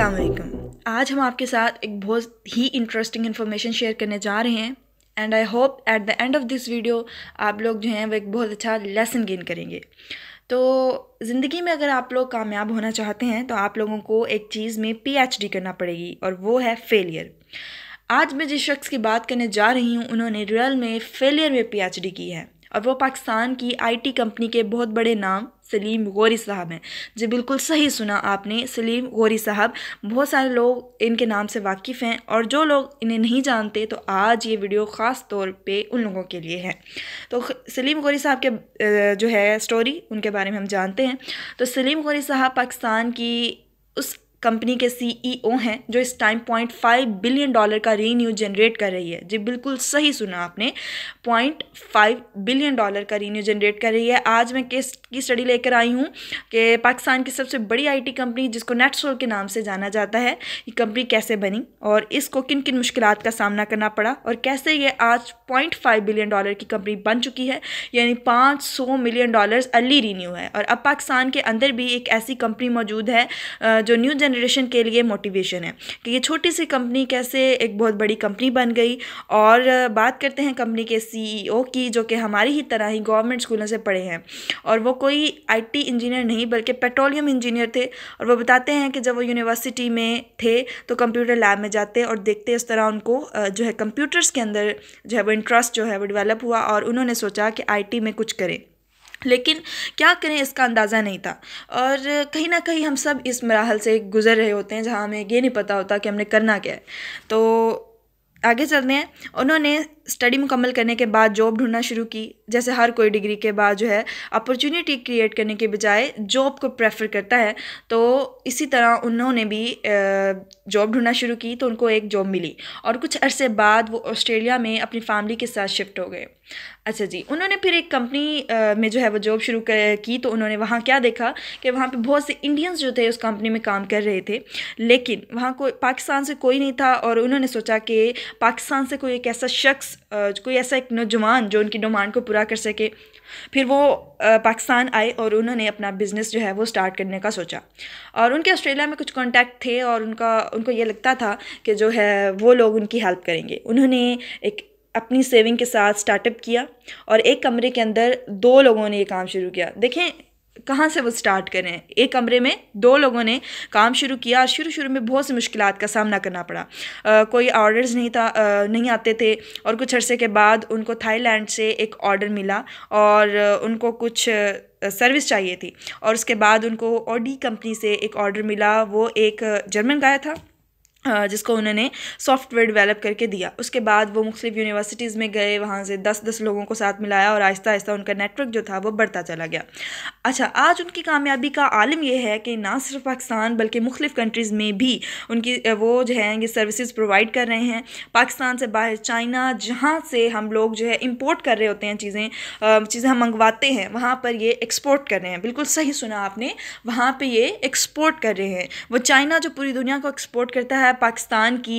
अस्सलाम वालेकुम आज हम आपके साथ एक बहुत ही इंटरेस्टिंग इन्फॉर्मेशन शेयर करने जा रहे हैं and I hope at the end of this video आप लोग जो हैं वो एक बहुत अच्छा लेसन गेन करेंगे तो ज़िंदगी में अगर आप लोग कामयाब होना चाहते हैं तो आप लोगों को एक चीज़ में पीएचडी करना पड़ेगी और वो है फेलियर आज मैं जिस शख्स की बात करने जा रही हूँ उन्होंने रियल में फेलियर में पीएचडी की है और वो पाकिस्तान की आईटी कंपनी के बहुत बड़े नाम सलीम गौरी साहब हैं जी बिल्कुल सही सुना आपने सलीम गौरी साहब बहुत सारे लोग इनके नाम से वाकिफ़ हैं और जो लोग इन्हें नहीं जानते तो आज ये वीडियो ख़ास तौर पे उन लोगों के लिए है तो सलीम गौरी साहब के जो है स्टोरी उनके बारे में हम जानते हैं तो सलीम गौरी साहब पाकिस्तान की उस कंपनी के सीईओ e हैं जो इस time point five billion dollar का रेन्यू जनरेट कर रही है जी बिल्कुल सही सुना आपने पॉइंट फाइव बिलियन डॉलर का रेन्यू जनरेट कर रही है आज मैं किस की स्टडी लेकर आई हूँ कि पाकिस्तान की सबसे बड़ी आईटी कंपनी जिसको नेटसोल के नाम से जाना जाता है ये कंपनी कैसे बनी और इसको किन किन मुश्किल का सामना करना पड़ा और कैसे ये आज पॉइंट फाइव बिलियन डॉलर की कंपनी बन चुकी है यानी पाँच सौ मिलियन डॉलर अर्ली रीन्यू है और अब पाकिस्तान के अंदर भी एक ऐसी कंपनी मौजूद है जो न्यू जन जनरेशन के लिए मोटिवेशन है कि ये छोटी सी कंपनी कैसे एक बहुत बड़ी कंपनी बन गई और बात करते हैं कंपनी के सीईओ e की जो कि हमारी ही तरह ही गवर्नमेंट स्कूलों से पढ़े हैं और वो कोई आईटी इंजीनियर नहीं बल्कि पेट्रोलियम इंजीनियर थे और वो बताते हैं कि जब वो यूनिवर्सिटी में थे तो कंप्यूटर लैब में जाते और देखते इस तरह उनको जो है कंप्यूटर्स के अंदर जो है वो इंटरेस्ट जो है वो डेवलप हुआ और उन्होंने सोचा कि आईटी में कुछ करें लेकिन क्या करें इसका अंदाज़ा नहीं था और कहीं ना कहीं हम सब इस मराहल से गुज़र रहे होते हैं जहाँ हमें ये नहीं पता होता कि हमने करना क्या है तो आगे चलते हैं उन्होंने स्टडी मुकम्मल करने के बाद जॉब ढूंढना शुरू की जैसे हर कोई डिग्री के बाद जो है अपॉर्चुनिटी क्रिएट करने के बजाय जॉब को प्रेफर करता है तो इसी तरह उन्होंने भी जॉब ढूंढना शुरू की तो उनको एक जॉब मिली और कुछ अरसे बाद वो ऑस्ट्रेलिया में अपनी फैमिली के साथ शिफ्ट हो गए अच्छा जी उन्होंने फिर एक कंपनी में जो है वो जॉब शुरू की तो उन्होंने वहाँ क्या देखा कि वहाँ पे बहुत से इंडियंस जो थे उस कंपनी में काम कर रहे थे लेकिन वहाँ कोई पाकिस्तान से कोई नहीं था और उन्होंने सोचा कि पाकिस्तान से कोई एक ऐसा शख्स कोई ऐसा एक नौजवान जो उनकी डिमांड को पूरा कर सके फिर वो पाकिस्तान आए और उन्होंने अपना बिज़नेस जो है वो स्टार्ट करने का सोचा और उनके ऑस्ट्रेलिया में कुछ कॉन्टैक्ट थे और उनका उनको ये लगता था कि जो है वो लोग उनकी हेल्प करेंगे उन्होंने एक अपनी सेविंग के साथ स्टार्टअप किया और एक कमरे के अंदर दो लोगों ने ये काम शुरू किया देखें कहाँ से वो स्टार्ट करें एक कमरे में दो लोगों ने काम शुरू किया शुरू शुरू में बहुत सी मुश्किल का सामना करना पड़ा आ, कोई ऑर्डर्स नहीं था आ, नहीं आते थे और कुछ अरसे के बाद उनको थाईलैंड से एक ऑर्डर मिला और उनको कुछ सर्विस चाहिए थी और उसके बाद उनको ओडी कंपनी से एक ऑर्डर मिला वो एक जर्मन गाया था जिसको उन्होंने सॉफ्टवेयर डेवलप करके दिया उसके बाद वो मुख्तलिफ यूनिवर्सिटीज़ में गए वहाँ से दस दस लोगों को साथ मिलाया और आहिस्ता आहिस्ता उनका नेटवर्क जो था वो बढ़ता चला गया अच्छा आज उनकी कामयाबी का आलम यह है कि ना सिर्फ पाकिस्तान बल्कि मुख्तलिफ कंट्रीज़ में भी उनकी वो जो है ये सर्विसज़ प्रोवाइड कर रहे हैं पाकिस्तान से बाहर चाइना जहाँ से हम लोग जो है इम्पोर्ट कर रहे होते हैं चीज़ें चीज़ें हम मंगवाते हैं वहाँ पर ये एक्सपोर्ट कर रहे हैं बिल्कुल सही सुना आपने वहाँ पर ये एक्सपोर्ट कर रहे हैं वो चाइना जो पूरी दुनिया को एक्सपोर्ट करता है है पाकिस्तान की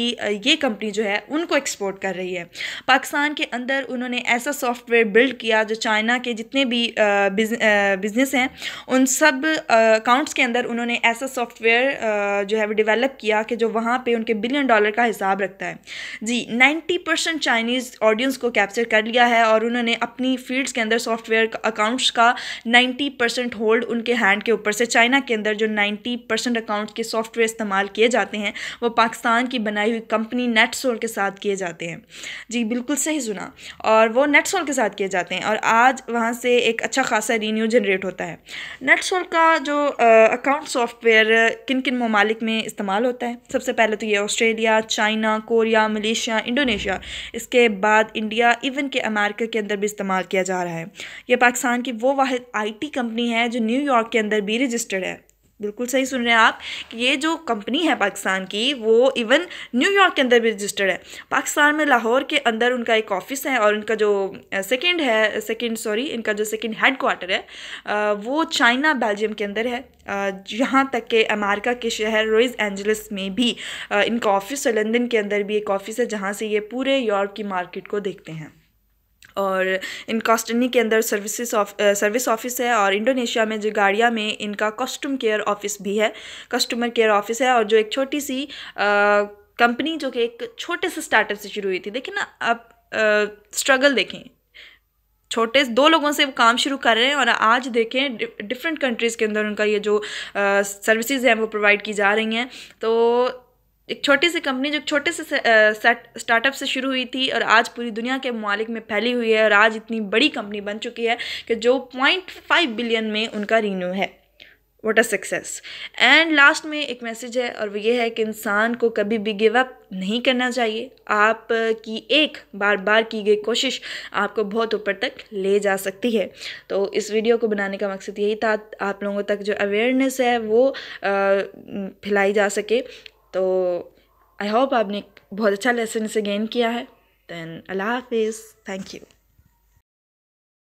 ये कंपनी जो है उनको एक्सपोर्ट कर रही है पाकिस्तान के अंदर उन्होंने ऐसा सॉफ्टवेयर बिल्ड किया जो चाइना के जितने भी बिजनेस हैं उन सब अकाउंट्स के अंदर उन्होंने ऐसा सॉफ्टवेयर जो है वो डिवेलप किया कि जो वहाँ पर उनके बिलियन डॉलर का हिसाब रखता है जी नाइन्टी परसेंट चाइनीज़ ऑडियंस को कैप्चर कर लिया है और उन्होंने अपनी फील्ड्स के अंदर सॉफ्टवेयर अकाउंट्स का नाइन्टी परसेंट होल्ड उनके हैंड के ऊपर से चाइना के अंदर जो नाइन्टी परसेंट अकाउंट्स के सॉफ्टवेयर इस्तेमाल किए जाते हैं वो पाकिस्तान की बनाई हुई कंपनी नेटसोल के साथ किए जाते हैं जी बिल्कुल सही सुना और वो नेटसोल के साथ किए जाते हैं और आज वहाँ से एक अच्छा खासा रीन्यू जनरेट होता है नेटसोल का जो अकाउंट सॉफ्टवेयर किन किन ममालिक में इस्तेमाल होता है सबसे पहले तो ये Australia China Korea Malaysia Indonesia इसके बाद इंडिया इवन के अमेरिका के अंदर भी इस्तेमाल किया जा रहा है यह पाकिस्तान की वो वाद आई कंपनी है जो न्यूयॉर्क के अंदर भी रजिस्टर्ड है बिल्कुल सही सुन रहे हैं आप कि ये जो कंपनी है पाकिस्तान की वो इवन न्यूयॉर्क के अंदर भी रजिस्टर्ड है पाकिस्तान में लाहौर के अंदर उनका एक ऑफिस है और उनका जो सेकंड है सेकंड सॉरी इनका जो सेकंड हेड क्वार्टर है वो चाइना बेल्जियम के अंदर है यहाँ तक के अमेरिका के शहर रोइज एंजलिस में भी इनका ऑफिस है लंदन के अंदर भी एक ऑफिस है जहाँ से ये पूरे यूरोप की मार्केट को देखते हैं और इन कॉस्टनी के अंदर सर्विसेज ऑफ सर्विस ऑफिस है और इंडोनेशिया में जो गाड़िया में इनका कस्टम केयर ऑफिस भी है कस्टमर केयर ऑफिस है और जो एक छोटी सी कंपनी uh, जो कि एक छोटे से स्टार्टअप से शुरू हुई थी देखिए ना आप स्ट्रगल uh, देखें छोटे दो लोगों से वो काम शुरू कर रहे हैं और आज देखें डिफरेंट कंट्रीज़ के अंदर उनका ये जो सर्विसेज uh, हैं वो प्रोवाइड की जा रही हैं तो एक छोटी सी कंपनी जो छोटे से स्टार्टअप से शुरू हुई थी और आज पूरी दुनिया के ममालिक में फैली हुई है और आज इतनी बड़ी कंपनी बन चुकी है कि जो पॉइंट फाइव बिलियन में उनका रीन्यू है what a success and last में एक मैसेज है और वो ये है कि इंसान को कभी भी गिव अप नहीं करना चाहिए आप की एक बार बार की गई कोशिश आपको बहुत ऊपर तक ले जा सकती है तो इस वीडियो को बनाने का मकसद यही था आप लोगों तक जो अवेयरनेस है वो फैलाई जा सके तो आई होप आपने बहुत अच्छा लेसन इसे गेन किया है दैन अल्लाह हाफिज़ थैंक यू